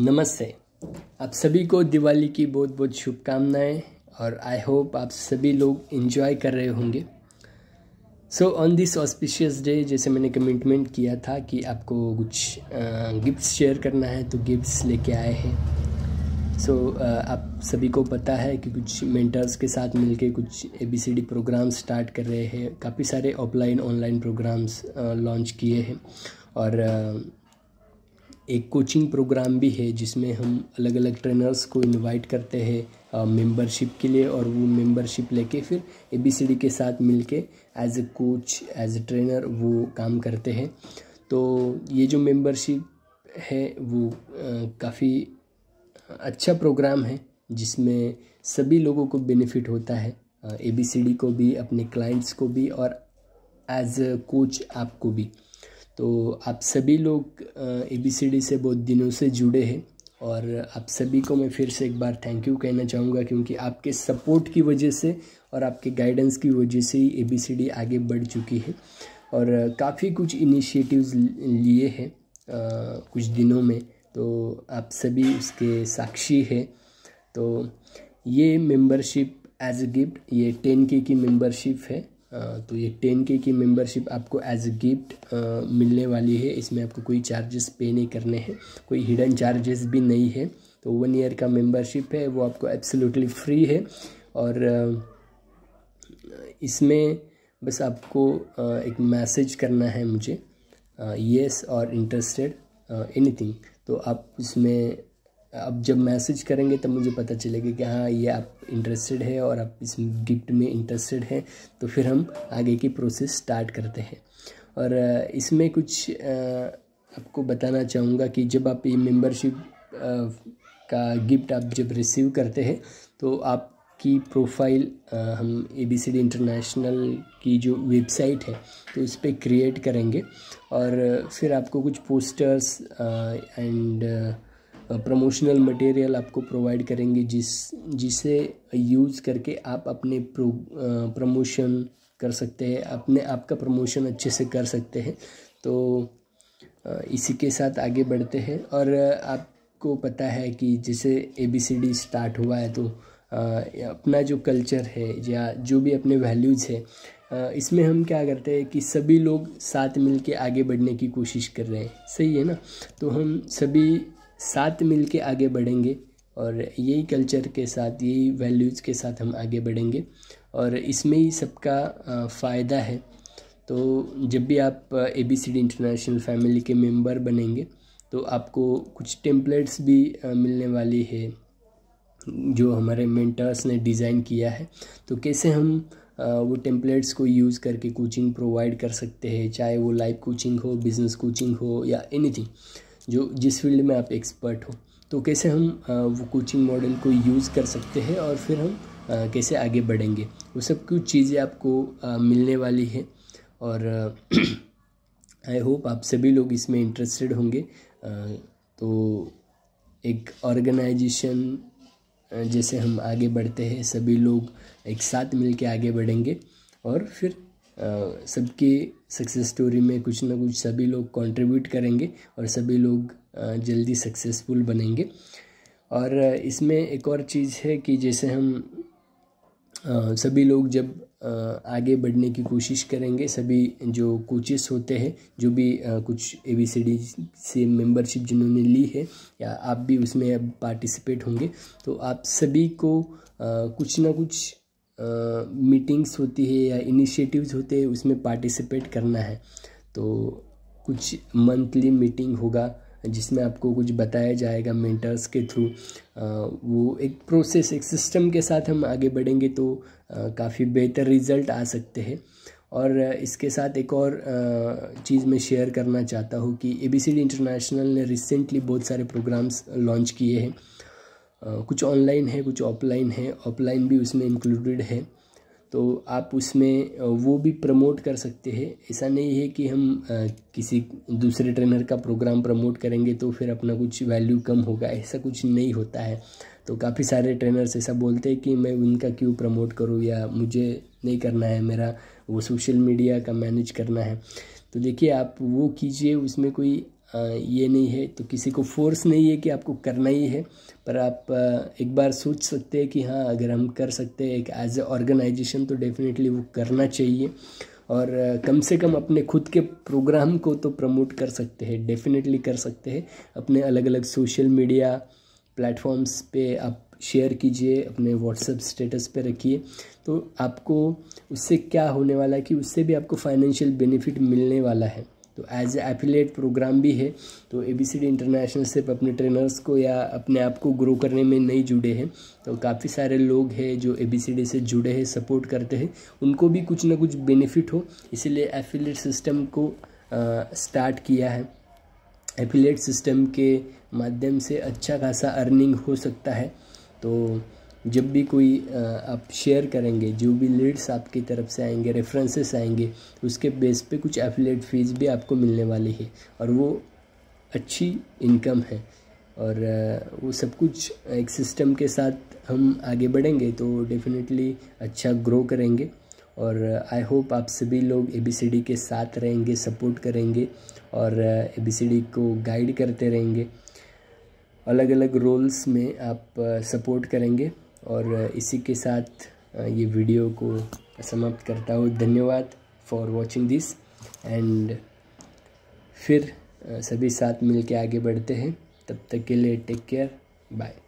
नमस्ते आप सभी को दिवाली की बहुत बहुत शुभकामनाएं और आई होप आप सभी लोग इन्जॉय कर रहे होंगे so on this auspicious day जैसे मैंने कमिटमेंट किया था कि आपको कुछ गिफ्ट्स शेयर करना है तो गिफ्ट्स लेके आए हैं सो so, आप सभी को पता है कि कुछ मेंटर्स के साथ मिलके कुछ A B C D program start कर रहे हैं काफ़ी सारे ऑफलाइन ऑनलाइन प्रोग्राम्स लॉन्च किए हैं और एक कोचिंग प्रोग्राम भी है जिसमें हम अलग अलग ट्रेनर्स को इनवाइट करते हैं मेंबरशिप के लिए और वो मेंबरशिप लेके फिर ए के साथ मिलके as a coach as a trainer वो काम करते हैं तो ये जो मेंबरशिप है वो काफ़ी अच्छा प्रोग्राम है जिसमें सभी लोगों को बेनिफिट होता है ए को भी अपने क्लाइंट्स को भी और एज कोच आपको भी तो आप सभी लोग ए बी सी डी से बहुत दिनों से जुड़े हैं और आप सभी को मैं फिर से एक बार थैंक यू कहना चाहूँगा क्योंकि आपके सपोर्ट की वजह से और आपके गाइडेंस की वजह से ही ए बी सी डी आगे बढ़ चुकी है और काफ़ी कुछ इनिशिएटिव्स लिए हैं कुछ दिनों में तो आप सभी उसके साक्षी हैं तो ये मेंबरशिप एज ए गिफ्ट ये टेन के की मेंबरशिप है तो ये टेन के की मेंबरशिप आपको एज ए गिफ्ट मिलने वाली है इसमें आपको कोई चार्जेस पे नहीं करने हैं कोई हिडन चार्जेस भी नहीं है तो वन ईयर का मेंबरशिप है वो आपको एब्सोल्युटली फ्री है और इसमें बस आपको एक मैसेज करना है मुझे येस और इंटरेस्टेड एनीथिंग तो आप इसमें अब जब मैसेज करेंगे तब मुझे पता चलेगा कि हाँ ये आप इंटरेस्टेड है और आप इस गिफ्ट में इंटरेस्टेड हैं तो फिर हम आगे की प्रोसेस स्टार्ट करते हैं और इसमें कुछ आपको बताना चाहूँगा कि जब आप ये मेम्बरशिप का गिफ्ट आप जब रिसीव करते हैं तो आपकी प्रोफाइल हम A B C D international की जो वेबसाइट है तो उस पर क्रिएट करेंगे और फिर आपको कुछ पोस्टर्स एंड प्रमोशनल मटेरियल आपको प्रोवाइड करेंगे जिस जिसे यूज़ करके आप अपने प्रमोशन कर सकते हैं अपने आपका प्रमोशन अच्छे से कर सकते हैं तो इसी के साथ आगे बढ़ते हैं और आपको पता है कि जैसे A B C D start हुआ है तो अपना जो कल्चर है या जो भी अपने वैल्यूज़ है इसमें हम क्या करते हैं कि सभी लोग साथ मिल के आगे बढ़ने की कोशिश कर रहे हैं सही है ना तो हम सभी साथ मिल के आगे बढ़ेंगे और यही कल्चर के साथ यही वैल्यूज़ के साथ हम आगे बढ़ेंगे और इसमें ही सबका फ़ायदा है तो जब भी आप A B C D international family के मेंबर बनेंगे तो आपको कुछ टेम्पलेट्स भी मिलने वाली है जो हमारे मेंटर्स ने डिज़ाइन किया है तो कैसे हम वो टेम्पलेट्स को यूज़ करके कोचिंग प्रोवाइड कर सकते हैं चाहे वो लाइव कोचिंग हो बिज़नेस कोचिंग हो या एनीथिंग जो जिस फील्ड में आप एक्सपर्ट हो तो कैसे हम वो कोचिंग मॉडल को यूज़ कर सकते हैं और फिर हम कैसे आगे बढ़ेंगे वो सब कुछ चीज़ें आपको मिलने वाली है और आई होप आप सभी लोग इसमें इंटरेस्टेड होंगे तो एक ऑर्गेनाइजेशन जैसे हम आगे बढ़ते हैं सभी लोग एक साथ मिलकर आगे बढ़ेंगे और फिर सबके सक्सेस स्टोरी में कुछ ना कुछ सभी लोग कंट्रीब्यूट करेंगे और सभी लोग जल्दी सक्सेसफुल बनेंगे और इसमें एक और चीज़ है कि जैसे हम सभी लोग जब आगे बढ़ने की कोशिश करेंगे सभी जो कोचेस होते हैं जो भी कुछ ए बी सी डी से मेंबरशिप जिन्होंने ली है या आप भी उसमें अब पार्टिसिपेट होंगे तो आप सभी को कुछ ना कुछ मीटिंग्स होती है या इनिशिएटिव्स होते हैं उसमें पार्टिसिपेट करना है तो कुछ मंथली मीटिंग होगा जिसमें आपको कुछ बताया जाएगा मेंटर्स के थ्रू वो एक प्रोसेस एक सिस्टम के साथ हम आगे बढ़ेंगे तो काफ़ी बेहतर रिजल्ट आ सकते हैं और इसके साथ एक और चीज़ मैं शेयर करना चाहता हूँ कि ए इंटरनेशनल ने रिसेंटली बहुत सारे प्रोग्राम्स लॉन्च किए हैं कुछ ऑनलाइन है कुछ ऑफलाइन है ऑफलाइन भी उसमें इंक्लूडेड है तो आप उसमें वो भी प्रमोट कर सकते हैं ऐसा नहीं है कि हम किसी दूसरे ट्रेनर का प्रोग्राम प्रमोट करेंगे तो फिर अपना कुछ वैल्यू कम होगा ऐसा कुछ नहीं होता है तो काफ़ी सारे ट्रेनर्स ऐसा बोलते हैं कि मैं उनका क्यों प्रमोट करूँ या मुझे नहीं करना है मेरा वो सोशल मीडिया का मैनेज करना है तो देखिए आप वो कीजिए उसमें कोई ये नहीं है तो किसी को फोर्स नहीं है कि आपको करना ही है पर आप एक बार सोच सकते हैं कि हाँ अगर हम कर सकते हैं एक एज ए ऑर्गेनाइजेशन तो डेफिनेटली वो करना चाहिए और कम से कम अपने खुद के प्रोग्राम को तो प्रमोट कर सकते हैं डेफिनेटली कर सकते हैं अपने अलग अलग सोशल मीडिया प्लेटफॉर्म्स पे आप शेयर कीजिए अपने व्हाट्सएप स्टेटस पे रखिए तो आपको उससे क्या होने वाला है कि उससे भी आपको फाइनेंशियल बेनिफिट मिलने वाला है तो एज ए एफिलेट प्रोग्राम भी है तो A B C D international सिर्फ अपने ट्रेनर्स को या अपने आप को ग्रो करने में नहीं जुड़े हैं तो काफ़ी सारे लोग हैं जो ए बी सी डी से जुड़े हैं सपोर्ट करते हैं उनको भी कुछ ना कुछ बेनिफिट हो इसीलिए एफिलेट सिस्टम को स्टार्ट किया है एफिलेट सिस्टम के माध्यम से अच्छा खासा अर्निंग हो सकता है तो जब भी कोई आप शेयर करेंगे जो भी लीड्स आपकी तरफ से आएंगे रेफरेंसेस आएंगे उसके बेस पे कुछ एफिलेट फ़ीस भी आपको मिलने वाली है और वो अच्छी इनकम है और वो सब कुछ एक सिस्टम के साथ हम आगे बढ़ेंगे तो डेफिनेटली अच्छा ग्रो करेंगे और आई होप आप सभी लोग ए के साथ रहेंगे सपोर्ट करेंगे और ए को गाइड करते रहेंगे अलग अलग रोल्स में आप सपोर्ट करेंगे और इसी के साथ ये वीडियो को समाप्त करता हूँ धन्यवाद फॉर वॉचिंग दिस एंड फिर सभी साथ मिलके आगे बढ़ते हैं तब तक के लिए टेक केयर बाय